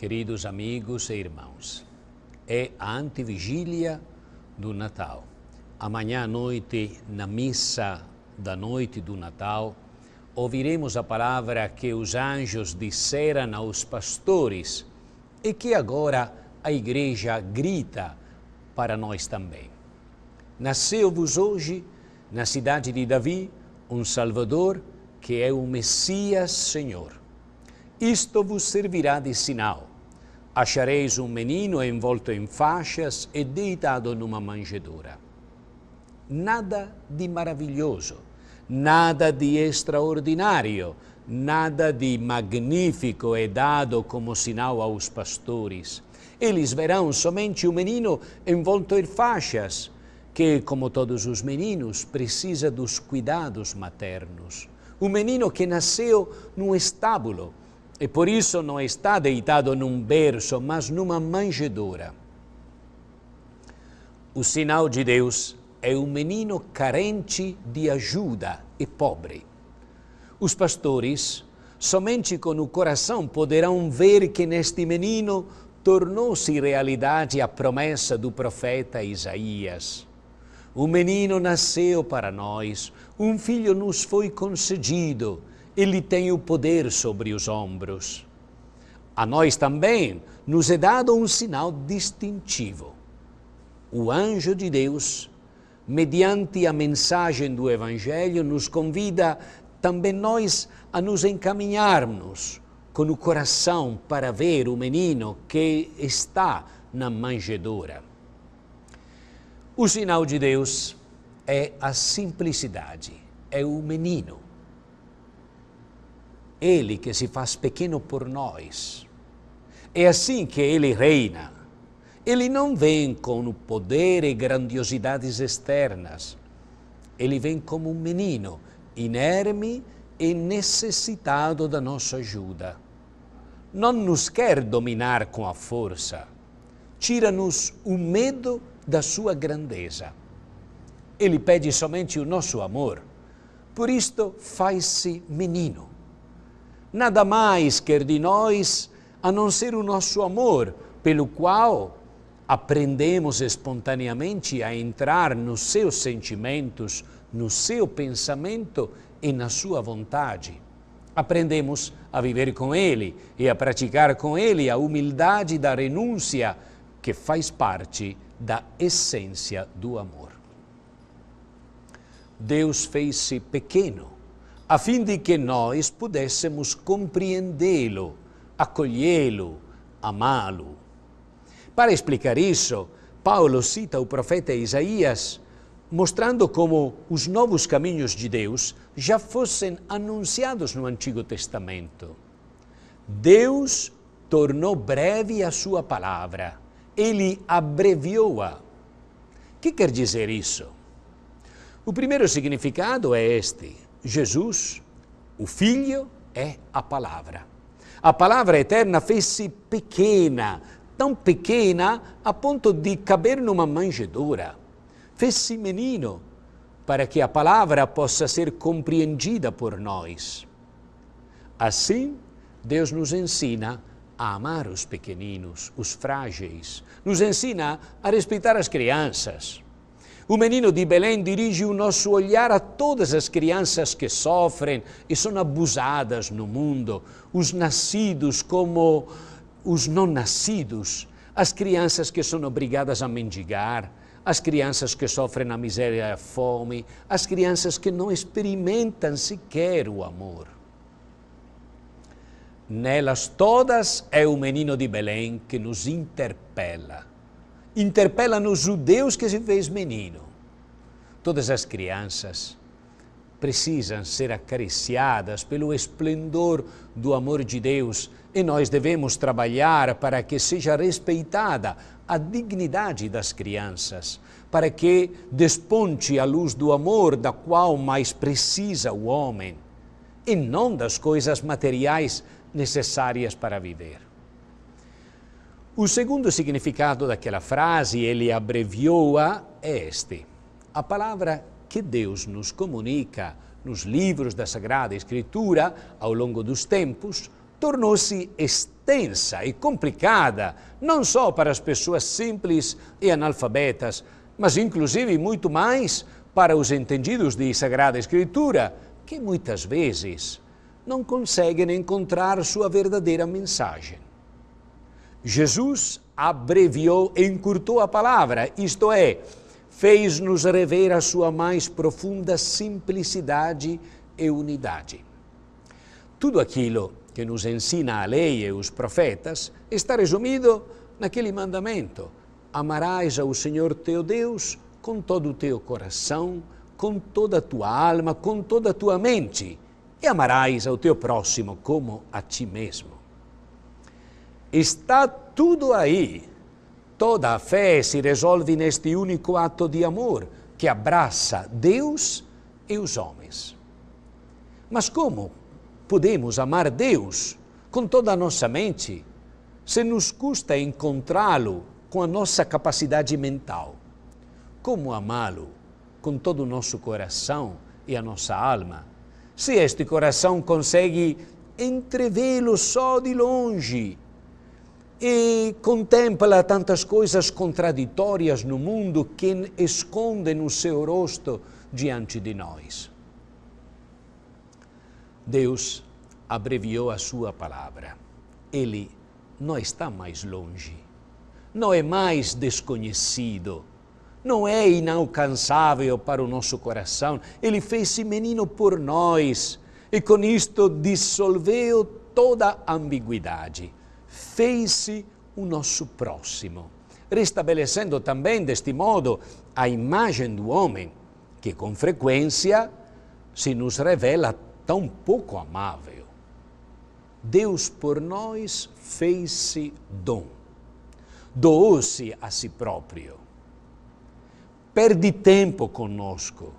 Queridos amigos e irmãos, é a antevigília do Natal. Amanhã à noite, na missa da noite do Natal, ouviremos a palavra que os anjos disseram aos pastores e que agora a Igreja grita para nós também. Nasceu-vos hoje, na cidade de Davi, um Salvador que é o Messias Senhor. Isto vos servirá de sinal Achareis um menino envolto em faixas e deitado numa manjedoura. Nada de maravilhoso, nada de extraordinário, nada de magnífico é dado como sinal aos pastores. Eles verão somente um menino envolto em faixas, que, como todos os meninos, precisa dos cuidados maternos. Um menino que nasceu num estábulo, e por isso não está deitado num berço, mas numa manjedoura. O sinal de Deus é um menino carente de ajuda e pobre. Os pastores, somente com o coração, poderão ver que neste menino tornou-se realidade a promessa do profeta Isaías. O menino nasceu para nós, um filho nos foi concedido ele tem o poder sobre os ombros. A nós também nos é dado um sinal distintivo. O anjo de Deus, mediante a mensagem do Evangelho, nos convida também nós a nos encaminharmos com o coração para ver o menino que está na manjedoura. O sinal de Deus é a simplicidade, é o menino ele que se faz pequeno por nós. É assim que ele reina. Ele não vem com poder e grandiosidades externas. Ele vem como um menino, inerme e necessitado da nossa ajuda. Não nos quer dominar com a força. Tira-nos o medo da sua grandeza. Ele pede somente o nosso amor. Por isto, faz-se menino nada mais quer de nós a não ser o nosso amor, pelo qual aprendemos espontaneamente a entrar nos seus sentimentos, no seu pensamento e na sua vontade. Aprendemos a viver com Ele e a praticar com Ele a humildade da renúncia que faz parte da essência do amor. Deus fez-se pequeno a fim de que nós pudéssemos compreendê-lo, acolhê-lo, amá-lo. Para explicar isso, Paulo cita o profeta Isaías, mostrando como os novos caminhos de Deus já fossem anunciados no Antigo Testamento. Deus tornou breve a sua palavra, ele abreviou-a. Que quer dizer isso? O primeiro significado é este Jesus, o Filho, é a palavra. A palavra eterna fez-se pequena, tão pequena a ponto de caber numa manjedoura. Fez-se menino para que a palavra possa ser compreendida por nós. Assim, Deus nos ensina a amar os pequeninos, os frágeis, nos ensina a respeitar as crianças. O menino de Belém dirige o nosso olhar a todas as crianças que sofrem e são abusadas no mundo, os nascidos como os não nascidos, as crianças que são obrigadas a mendigar, as crianças que sofrem a miséria e a fome, as crianças que não experimentam sequer o amor. Nelas todas é o menino de Belém que nos interpela interpela nos judeus que se fez menino, Todas as crianças precisam ser acariciadas pelo esplendor do amor de Deus e nós devemos trabalhar para que seja respeitada a dignidade das crianças, para que desponte a luz do amor da qual mais precisa o homem, e não das coisas materiais necessárias para viver. O segundo significado daquela frase, ele abreviou-a, é este. A palavra que Deus nos comunica nos livros da Sagrada Escritura ao longo dos tempos tornou-se extensa e complicada, não só para as pessoas simples e analfabetas, mas inclusive muito mais para os entendidos de Sagrada Escritura, que muitas vezes não conseguem encontrar sua verdadeira mensagem. Jesus abreviou, e encurtou a palavra, isto é, fez-nos rever a sua mais profunda simplicidade e unidade. Tudo aquilo que nos ensina a lei e os profetas está resumido naquele mandamento: amarás ao Senhor teu Deus com todo o teu coração, com toda a tua alma, com toda a tua mente, e amarás ao teu próximo como a ti mesmo. Está tudo aí Toda a fé se resolve neste único ato de amor que abraça Deus e os homens. Mas como podemos amar Deus com toda a nossa mente se nos custa encontrá-lo com a nossa capacidade mental? Como amá-lo com todo o nosso coração e a nossa alma se este coração consegue entrevê-lo só de longe e contempla tantas coisas contraditórias no mundo que esconde no seu rosto diante de nós. Deus abreviou a sua palavra. Ele não está mais longe, não é mais desconhecido, não é inalcançável para o nosso coração. Ele fez-se menino por nós e com isto dissolveu toda ambiguidade fez-se o nosso próximo, restabelecendo também, deste modo, a imagem do homem, que com frequência se nos revela tão pouco amável. Deus por nós fez-se dom, doou-se a si próprio. Perde tempo conosco.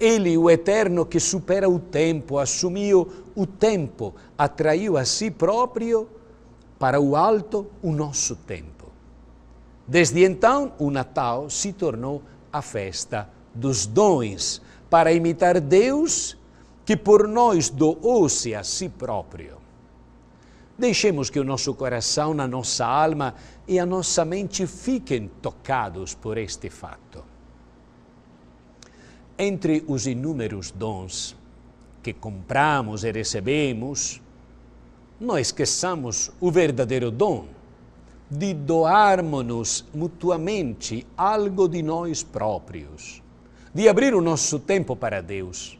Ele, o Eterno que supera o tempo, assumiu o tempo, atraiu a si próprio para o alto o nosso tempo. Desde então, o Natal se tornou a festa dos dons, para imitar Deus que por nós doou-se a si próprio. Deixemos que o nosso coração, a nossa alma e a nossa mente fiquem tocados por este fato. Entre os inúmeros dons que compramos e recebemos, não esqueçamos o verdadeiro dom de doarmos-nos mutuamente algo de nós próprios, de abrir o nosso tempo para Deus.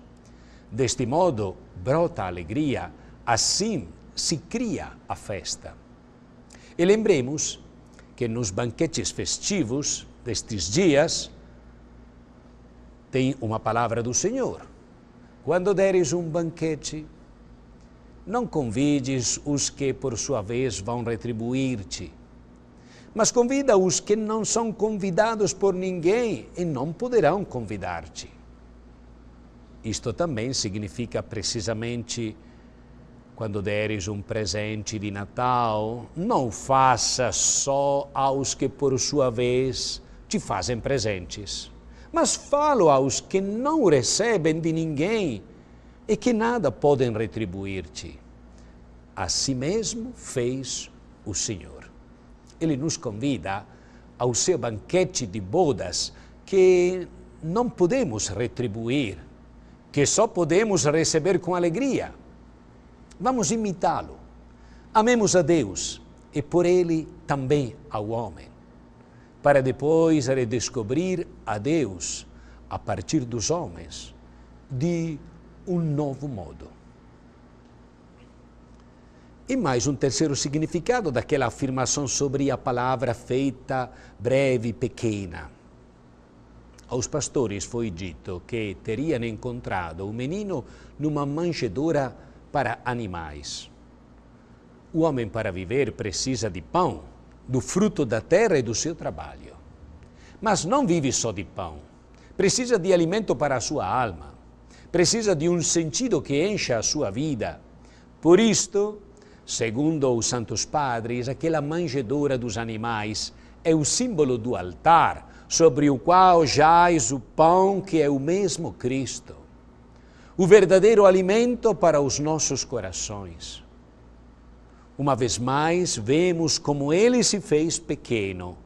Deste modo, brota a alegria, assim se cria a festa. E lembremos que nos banquetes festivos destes dias tem uma palavra do Senhor. Quando deres um banquete, não convides os que, por sua vez, vão retribuir-te. Mas convida os que não são convidados por ninguém e não poderão convidar-te. Isto também significa precisamente quando deres um presente de Natal, não faça só aos que por sua vez te fazem presentes, mas falo aos que não recebem de ninguém e que nada podem retribuir-te. A si mesmo fez o Senhor. Ele nos convida ao seu banquete de bodas que não podemos retribuir, que só podemos receber com alegria. Vamos imitá-lo. Amemos a Deus e por ele também ao homem, para depois redescobrir a Deus a partir dos homens, de um novo modo. E mais um terceiro significado daquela afirmação sobre a palavra feita breve, pequena. Aos pastores foi dito que teriam encontrado o menino numa manjedoura para animais. O homem, para viver, precisa de pão, do fruto da terra e do seu trabalho. Mas não vive só de pão, precisa de alimento para a sua alma precisa de um sentido que encha a sua vida. Por isto, segundo os Santos Padres, aquela manjedoura dos animais é o símbolo do altar sobre o qual jaz o pão que é o mesmo Cristo, o verdadeiro alimento para os nossos corações. Uma vez mais, vemos como ele se fez pequeno,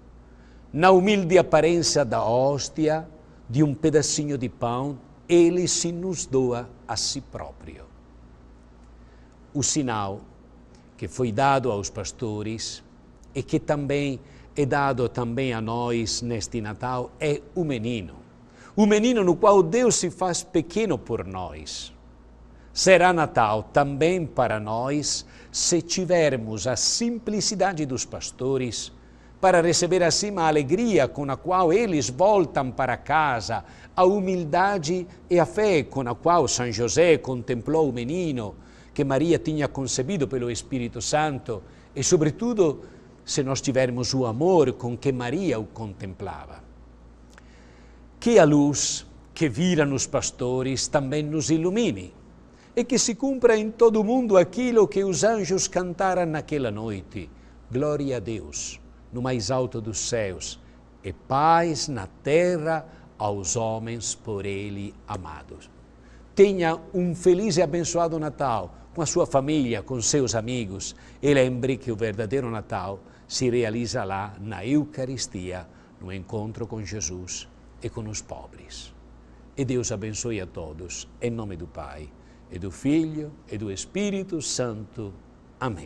na humilde aparência da hóstia, de um pedacinho de pão ele se nos doa a si próprio. O sinal que foi dado aos pastores e que também é dado também a nós neste Natal é o menino. O menino no qual Deus se faz pequeno por nós. Será Natal também para nós se tivermos a simplicidade dos pastores para receber acima a alegria com a qual eles voltam para casa, a humildade e a fé com a qual São José contemplou o menino que Maria tinha concebido pelo Espírito Santo e, sobretudo, se nós tivermos o amor com que Maria o contemplava. Que a luz que vira nos pastores também nos ilumine e que se cumpra em todo o mundo aquilo que os anjos cantaram naquela noite. Glória a Deus no mais alto dos céus, e paz na terra aos homens por ele amados. Tenha um feliz e abençoado Natal com a sua família, com seus amigos e lembre que o verdadeiro Natal se realiza lá na Eucaristia, no encontro com Jesus e com os pobres. E Deus abençoe a todos, em nome do Pai, e do Filho e do Espírito Santo. Amém.